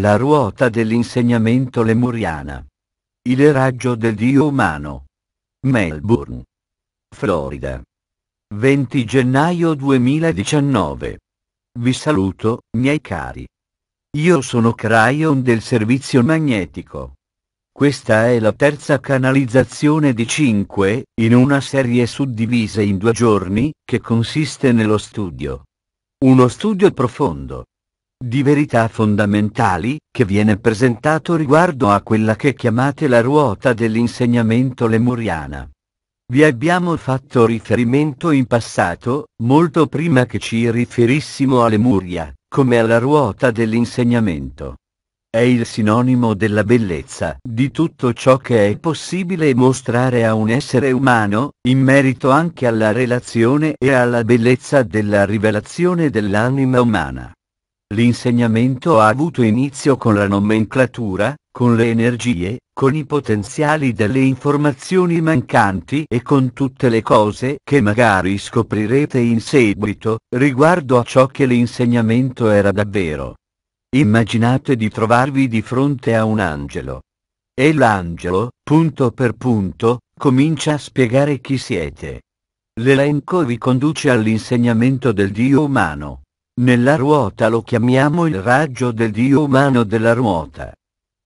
La ruota dell'insegnamento lemuriana. Il raggio del Dio umano. Melbourne. Florida. 20 gennaio 2019. Vi saluto, miei cari. Io sono Cryon del servizio magnetico. Questa è la terza canalizzazione di 5, in una serie suddivisa in due giorni, che consiste nello studio. Uno studio profondo di verità fondamentali, che viene presentato riguardo a quella che chiamate la ruota dell'insegnamento lemuriana. Vi abbiamo fatto riferimento in passato, molto prima che ci riferissimo a Lemuria, come alla ruota dell'insegnamento. È il sinonimo della bellezza di tutto ciò che è possibile mostrare a un essere umano, in merito anche alla relazione e alla bellezza della rivelazione dell'anima umana. L'insegnamento ha avuto inizio con la nomenclatura, con le energie, con i potenziali delle informazioni mancanti e con tutte le cose che magari scoprirete in seguito, riguardo a ciò che l'insegnamento era davvero. Immaginate di trovarvi di fronte a un angelo. E l'angelo, punto per punto, comincia a spiegare chi siete. L'elenco vi conduce all'insegnamento del Dio umano. Nella ruota lo chiamiamo il raggio del Dio umano della ruota.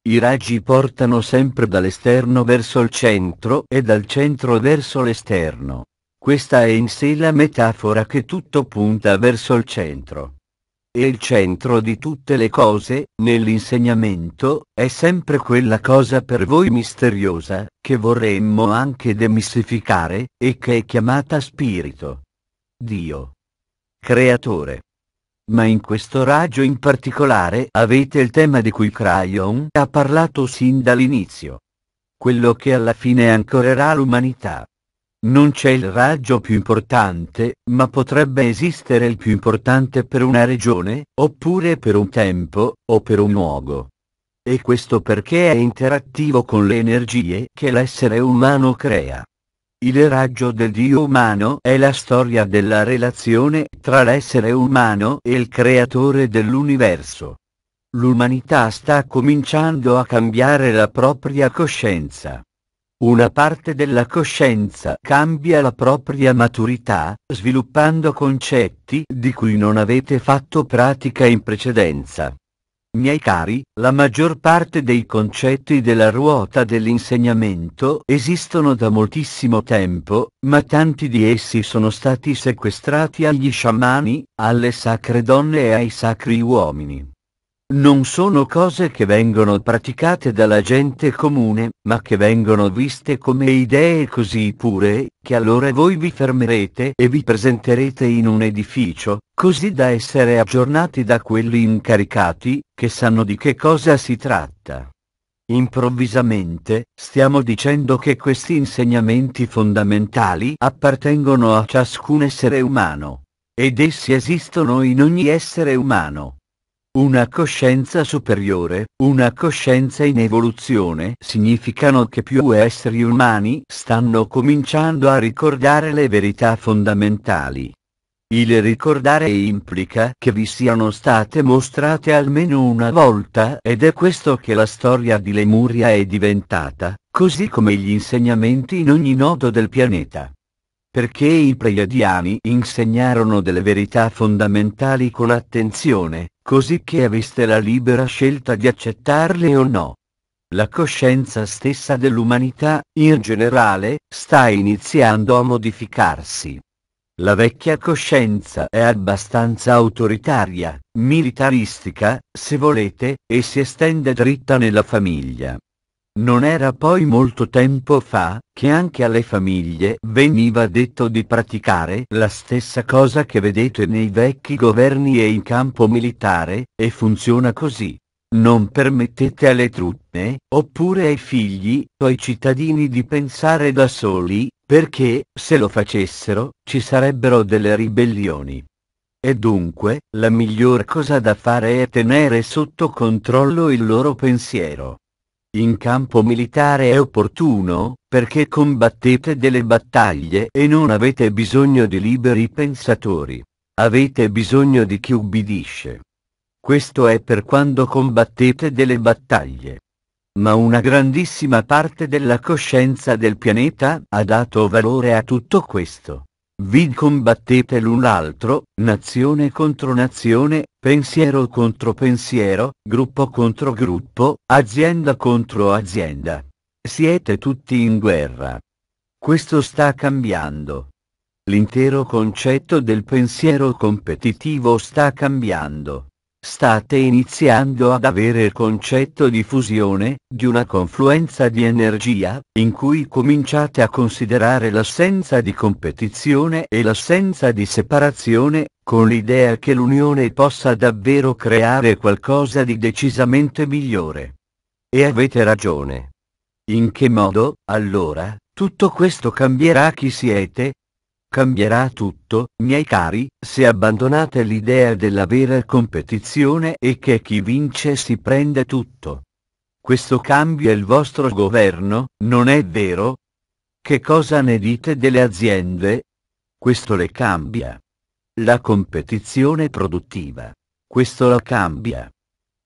I raggi portano sempre dall'esterno verso il centro e dal centro verso l'esterno. Questa è in sé la metafora che tutto punta verso il centro. E il centro di tutte le cose, nell'insegnamento, è sempre quella cosa per voi misteriosa, che vorremmo anche demistificare, e che è chiamata spirito. Dio. Creatore ma in questo raggio in particolare avete il tema di cui Crayon ha parlato sin dall'inizio. Quello che alla fine ancorerà l'umanità. Non c'è il raggio più importante, ma potrebbe esistere il più importante per una regione, oppure per un tempo, o per un luogo. E questo perché è interattivo con le energie che l'essere umano crea. Il raggio del Dio umano è la storia della relazione tra l'essere umano e il creatore dell'universo. L'umanità sta cominciando a cambiare la propria coscienza. Una parte della coscienza cambia la propria maturità, sviluppando concetti di cui non avete fatto pratica in precedenza. Miei cari, la maggior parte dei concetti della ruota dell'insegnamento esistono da moltissimo tempo, ma tanti di essi sono stati sequestrati agli sciamani, alle sacre donne e ai sacri uomini non sono cose che vengono praticate dalla gente comune, ma che vengono viste come idee così pure, che allora voi vi fermerete e vi presenterete in un edificio, così da essere aggiornati da quelli incaricati, che sanno di che cosa si tratta. Improvvisamente, stiamo dicendo che questi insegnamenti fondamentali appartengono a ciascun essere umano. Ed essi esistono in ogni essere umano. Una coscienza superiore, una coscienza in evoluzione significano che più esseri umani stanno cominciando a ricordare le verità fondamentali. Il ricordare implica che vi siano state mostrate almeno una volta ed è questo che la storia di Lemuria è diventata, così come gli insegnamenti in ogni nodo del pianeta perché i pleiadiani insegnarono delle verità fondamentali con attenzione, così che aveste la libera scelta di accettarle o no. La coscienza stessa dell'umanità, in generale, sta iniziando a modificarsi. La vecchia coscienza è abbastanza autoritaria, militaristica, se volete, e si estende dritta nella famiglia. Non era poi molto tempo fa che anche alle famiglie veniva detto di praticare la stessa cosa che vedete nei vecchi governi e in campo militare, e funziona così. Non permettete alle truppe, oppure ai figli, o ai cittadini di pensare da soli, perché, se lo facessero, ci sarebbero delle ribellioni. E dunque, la miglior cosa da fare è tenere sotto controllo il loro pensiero. In campo militare è opportuno, perché combattete delle battaglie e non avete bisogno di liberi pensatori. Avete bisogno di chi ubbidisce. Questo è per quando combattete delle battaglie. Ma una grandissima parte della coscienza del pianeta ha dato valore a tutto questo. Vi combattete l'un l'altro, nazione contro nazione, pensiero contro pensiero, gruppo contro gruppo, azienda contro azienda. Siete tutti in guerra. Questo sta cambiando. L'intero concetto del pensiero competitivo sta cambiando state iniziando ad avere il concetto di fusione, di una confluenza di energia, in cui cominciate a considerare l'assenza di competizione e l'assenza di separazione, con l'idea che l'unione possa davvero creare qualcosa di decisamente migliore. E avete ragione. In che modo, allora, tutto questo cambierà chi siete, Cambierà tutto, miei cari, se abbandonate l'idea della vera competizione e che chi vince si prende tutto. Questo cambia il vostro governo, non è vero? Che cosa ne dite delle aziende? Questo le cambia. La competizione produttiva. Questo la cambia.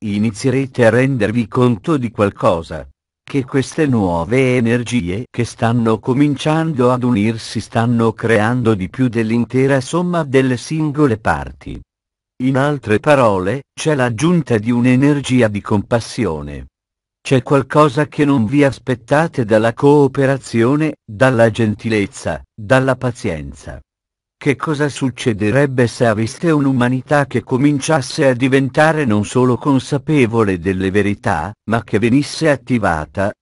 Inizierete a rendervi conto di qualcosa che queste nuove energie che stanno cominciando ad unirsi stanno creando di più dell'intera somma delle singole parti. In altre parole, c'è l'aggiunta di un'energia di compassione. C'è qualcosa che non vi aspettate dalla cooperazione, dalla gentilezza, dalla pazienza. Che cosa succederebbe se aveste un'umanità che cominciasse a diventare non solo consapevole delle verità, ma che venisse attivata,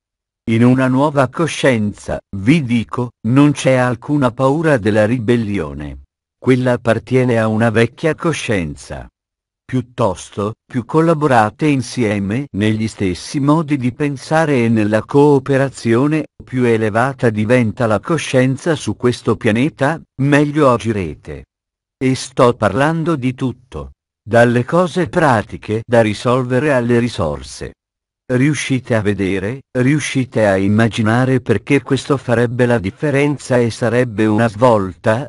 in una nuova coscienza, vi dico, non c'è alcuna paura della ribellione. Quella appartiene a una vecchia coscienza piuttosto, più collaborate insieme negli stessi modi di pensare e nella cooperazione, più elevata diventa la coscienza su questo pianeta, meglio agirete. E sto parlando di tutto. Dalle cose pratiche da risolvere alle risorse. Riuscite a vedere, riuscite a immaginare perché questo farebbe la differenza e sarebbe una svolta,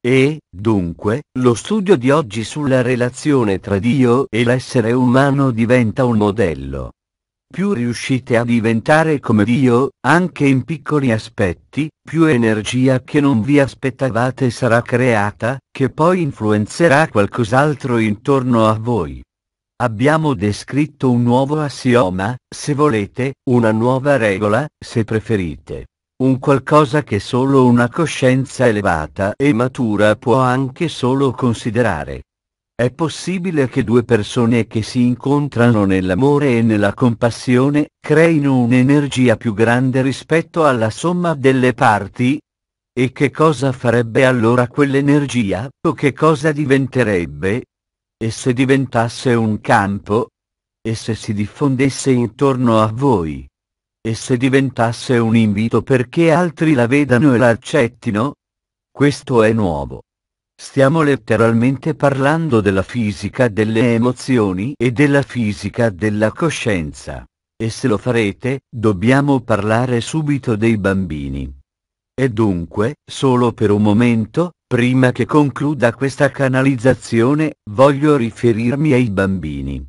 e, dunque, lo studio di oggi sulla relazione tra Dio e l'essere umano diventa un modello. Più riuscite a diventare come Dio, anche in piccoli aspetti, più energia che non vi aspettavate sarà creata, che poi influenzerà qualcos'altro intorno a voi. Abbiamo descritto un nuovo assioma, se volete, una nuova regola, se preferite un qualcosa che solo una coscienza elevata e matura può anche solo considerare. È possibile che due persone che si incontrano nell'amore e nella compassione creino un'energia più grande rispetto alla somma delle parti? E che cosa farebbe allora quell'energia, o che cosa diventerebbe? E se diventasse un campo? E se si diffondesse intorno a voi? E se diventasse un invito perché altri la vedano e la accettino? Questo è nuovo. Stiamo letteralmente parlando della fisica delle emozioni e della fisica della coscienza. E se lo farete, dobbiamo parlare subito dei bambini. E dunque, solo per un momento, prima che concluda questa canalizzazione, voglio riferirmi ai bambini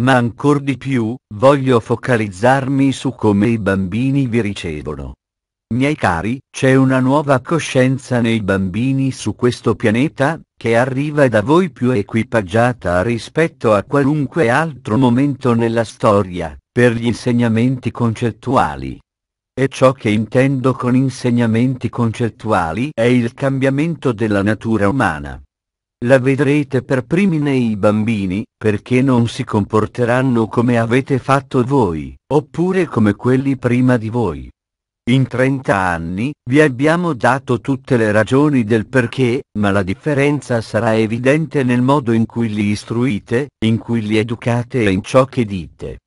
ma ancor di più, voglio focalizzarmi su come i bambini vi ricevono. Miei cari, c'è una nuova coscienza nei bambini su questo pianeta, che arriva da voi più equipaggiata rispetto a qualunque altro momento nella storia, per gli insegnamenti concettuali. E ciò che intendo con insegnamenti concettuali è il cambiamento della natura umana. La vedrete per primi nei bambini, perché non si comporteranno come avete fatto voi, oppure come quelli prima di voi. In 30 anni, vi abbiamo dato tutte le ragioni del perché, ma la differenza sarà evidente nel modo in cui li istruite, in cui li educate e in ciò che dite.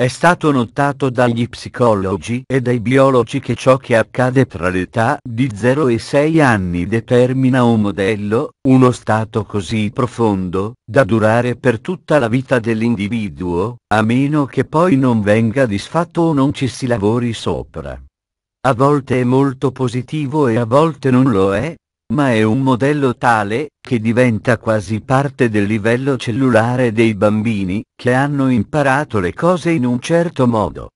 È stato notato dagli psicologi e dai biologi che ciò che accade tra l'età di 0 e 6 anni determina un modello, uno stato così profondo, da durare per tutta la vita dell'individuo, a meno che poi non venga disfatto o non ci si lavori sopra. A volte è molto positivo e a volte non lo è, ma è un modello tale, che diventa quasi parte del livello cellulare dei bambini, che hanno imparato le cose in un certo modo.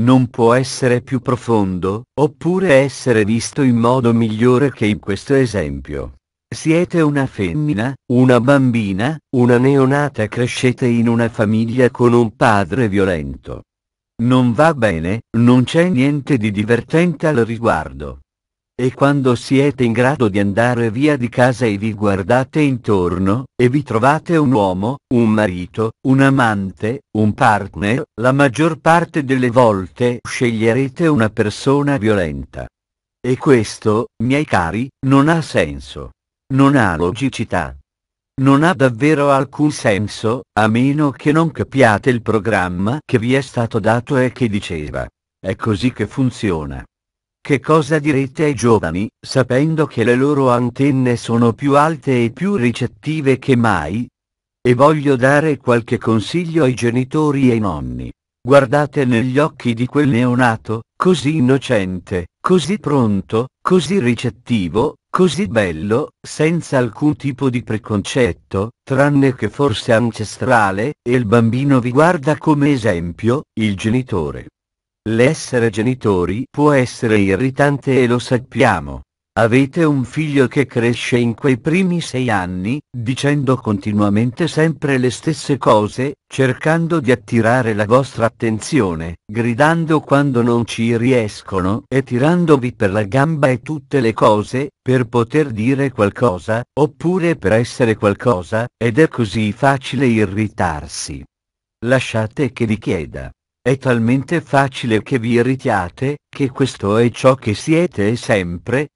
Non può essere più profondo, oppure essere visto in modo migliore che in questo esempio. Siete una femmina, una bambina, una neonata crescete in una famiglia con un padre violento. Non va bene, non c'è niente di divertente al riguardo. E quando siete in grado di andare via di casa e vi guardate intorno, e vi trovate un uomo, un marito, un amante, un partner, la maggior parte delle volte sceglierete una persona violenta. E questo, miei cari, non ha senso. Non ha logicità. Non ha davvero alcun senso, a meno che non capiate il programma che vi è stato dato e che diceva. È così che funziona. Che cosa direte ai giovani, sapendo che le loro antenne sono più alte e più ricettive che mai? E voglio dare qualche consiglio ai genitori e ai nonni. Guardate negli occhi di quel neonato, così innocente, così pronto, così ricettivo, così bello, senza alcun tipo di preconcetto, tranne che forse ancestrale, e il bambino vi guarda come esempio, il genitore. L'essere genitori può essere irritante e lo sappiamo. Avete un figlio che cresce in quei primi sei anni, dicendo continuamente sempre le stesse cose, cercando di attirare la vostra attenzione, gridando quando non ci riescono e tirandovi per la gamba e tutte le cose, per poter dire qualcosa, oppure per essere qualcosa, ed è così facile irritarsi. Lasciate che vi chieda. È talmente facile che vi irritiate, che questo è ciò che siete sempre.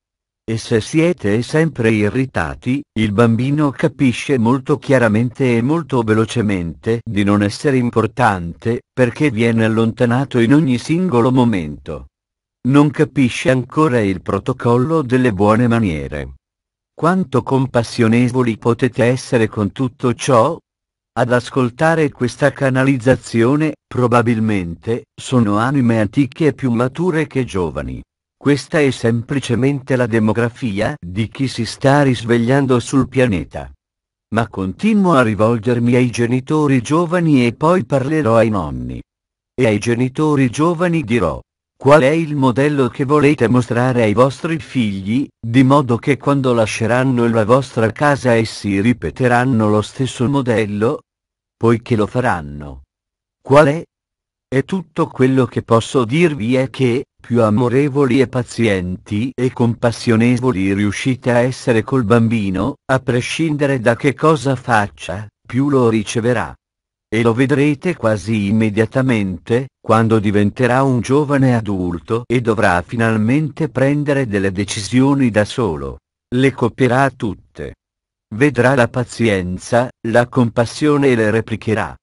E se siete sempre irritati, il bambino capisce molto chiaramente e molto velocemente di non essere importante, perché viene allontanato in ogni singolo momento. Non capisce ancora il protocollo delle buone maniere. Quanto compassionevoli potete essere con tutto ciò? Ad ascoltare questa canalizzazione, probabilmente, sono anime antiche più mature che giovani. Questa è semplicemente la demografia di chi si sta risvegliando sul pianeta. Ma continuo a rivolgermi ai genitori giovani e poi parlerò ai nonni. E ai genitori giovani dirò, Qual è il modello che volete mostrare ai vostri figli, di modo che quando lasceranno la vostra casa essi ripeteranno lo stesso modello? Poiché lo faranno. Qual è? E tutto quello che posso dirvi è che, più amorevoli e pazienti e compassionevoli riuscite a essere col bambino, a prescindere da che cosa faccia, più lo riceverà e lo vedrete quasi immediatamente, quando diventerà un giovane adulto e dovrà finalmente prendere delle decisioni da solo. Le copierà tutte. Vedrà la pazienza, la compassione e le replicherà.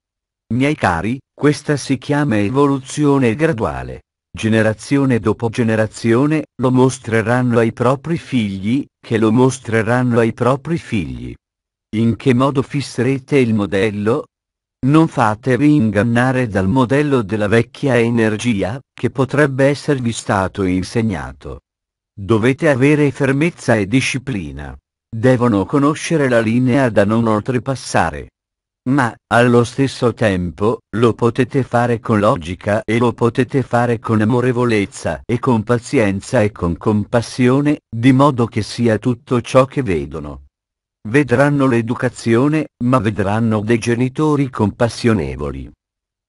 Miei cari, questa si chiama evoluzione graduale. Generazione dopo generazione, lo mostreranno ai propri figli, che lo mostreranno ai propri figli. In che modo fisserete il modello, non fatevi ingannare dal modello della vecchia energia, che potrebbe esservi stato insegnato. Dovete avere fermezza e disciplina. Devono conoscere la linea da non oltrepassare. Ma, allo stesso tempo, lo potete fare con logica e lo potete fare con amorevolezza e con pazienza e con compassione, di modo che sia tutto ciò che vedono vedranno l'educazione, ma vedranno dei genitori compassionevoli.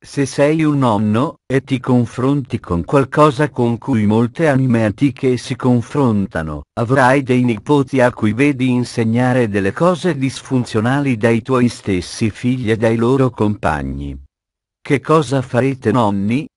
Se sei un nonno, e ti confronti con qualcosa con cui molte anime antiche si confrontano, avrai dei nipoti a cui vedi insegnare delle cose disfunzionali dai tuoi stessi figli e dai loro compagni. Che cosa farete nonni,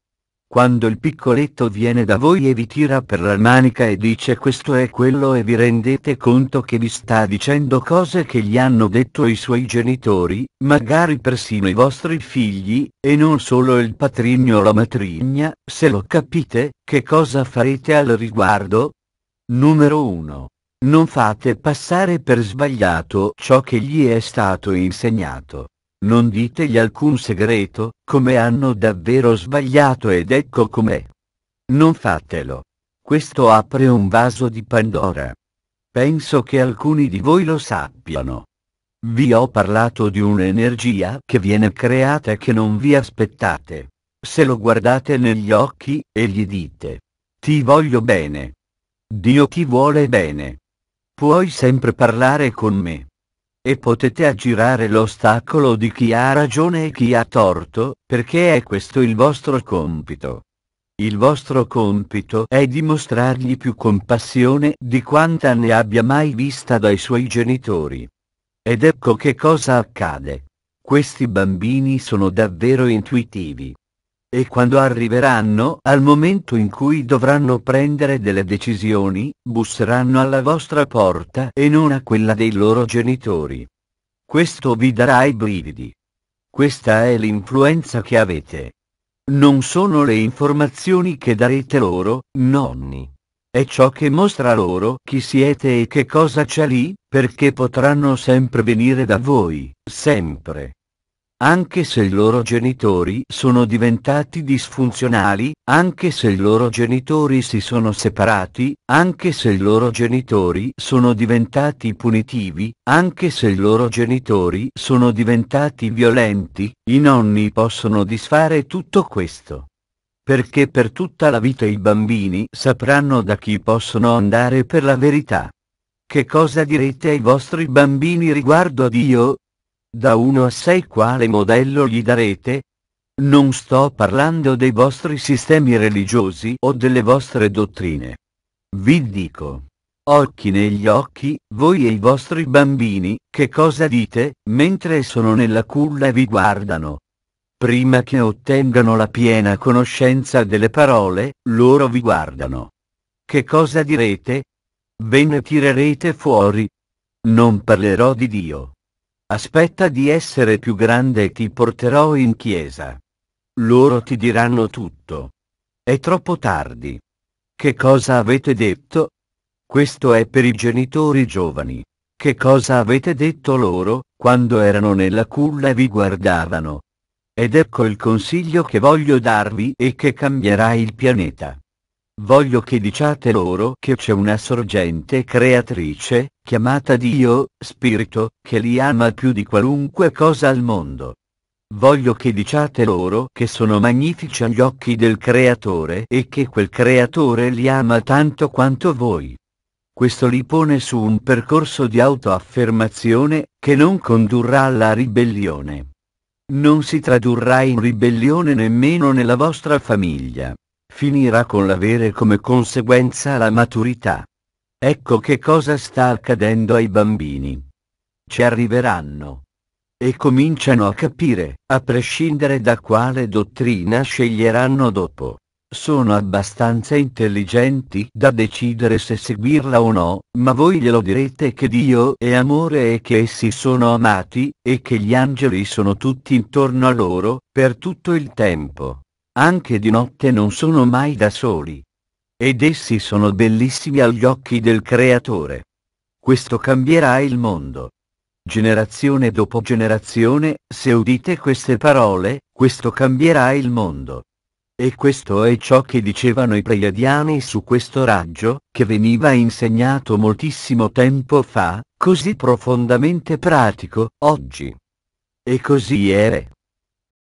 quando il piccoletto viene da voi e vi tira per la manica e dice questo è quello e vi rendete conto che vi sta dicendo cose che gli hanno detto i suoi genitori, magari persino i vostri figli, e non solo il patrigno o la matrigna, se lo capite, che cosa farete al riguardo? Numero 1. Non fate passare per sbagliato ciò che gli è stato insegnato. Non ditegli alcun segreto, come hanno davvero sbagliato ed ecco com'è. Non fatelo. Questo apre un vaso di Pandora. Penso che alcuni di voi lo sappiano. Vi ho parlato di un'energia che viene creata e che non vi aspettate. Se lo guardate negli occhi e gli dite, ti voglio bene. Dio ti vuole bene. Puoi sempre parlare con me e potete aggirare l'ostacolo di chi ha ragione e chi ha torto, perché è questo il vostro compito. Il vostro compito è dimostrargli più compassione di quanta ne abbia mai vista dai suoi genitori. Ed ecco che cosa accade. Questi bambini sono davvero intuitivi. E quando arriveranno al momento in cui dovranno prendere delle decisioni, busseranno alla vostra porta e non a quella dei loro genitori. Questo vi darà i brividi. Questa è l'influenza che avete. Non sono le informazioni che darete loro, nonni. È ciò che mostra loro chi siete e che cosa c'è lì, perché potranno sempre venire da voi, sempre anche se i loro genitori sono diventati disfunzionali, anche se i loro genitori si sono separati, anche se i loro genitori sono diventati punitivi, anche se i loro genitori sono diventati violenti, i nonni possono disfare tutto questo. Perché per tutta la vita i bambini sapranno da chi possono andare per la verità. Che cosa direte ai vostri bambini riguardo a Dio? Da 1 a 6 quale modello gli darete? Non sto parlando dei vostri sistemi religiosi o delle vostre dottrine. Vi dico. Occhi negli occhi, voi e i vostri bambini, che cosa dite, mentre sono nella culla e vi guardano? Prima che ottengano la piena conoscenza delle parole, loro vi guardano. Che cosa direte? Ve ne tirerete fuori. Non parlerò di Dio. Aspetta di essere più grande e ti porterò in chiesa. Loro ti diranno tutto. È troppo tardi. Che cosa avete detto? Questo è per i genitori giovani. Che cosa avete detto loro, quando erano nella culla e vi guardavano? Ed ecco il consiglio che voglio darvi e che cambierà il pianeta. Voglio che diciate loro che c'è una sorgente creatrice, chiamata Dio, Spirito, che li ama più di qualunque cosa al mondo. Voglio che diciate loro che sono magnifici agli occhi del Creatore e che quel Creatore li ama tanto quanto voi. Questo li pone su un percorso di autoaffermazione, che non condurrà alla ribellione. Non si tradurrà in ribellione nemmeno nella vostra famiglia finirà con l'avere come conseguenza la maturità. Ecco che cosa sta accadendo ai bambini. Ci arriveranno. E cominciano a capire, a prescindere da quale dottrina sceglieranno dopo. Sono abbastanza intelligenti da decidere se seguirla o no, ma voi glielo direte che Dio è amore e che essi sono amati, e che gli angeli sono tutti intorno a loro, per tutto il tempo anche di notte non sono mai da soli. Ed essi sono bellissimi agli occhi del Creatore. Questo cambierà il mondo. Generazione dopo generazione, se udite queste parole, questo cambierà il mondo. E questo è ciò che dicevano i preiadiani su questo raggio, che veniva insegnato moltissimo tempo fa, così profondamente pratico, oggi. E così è.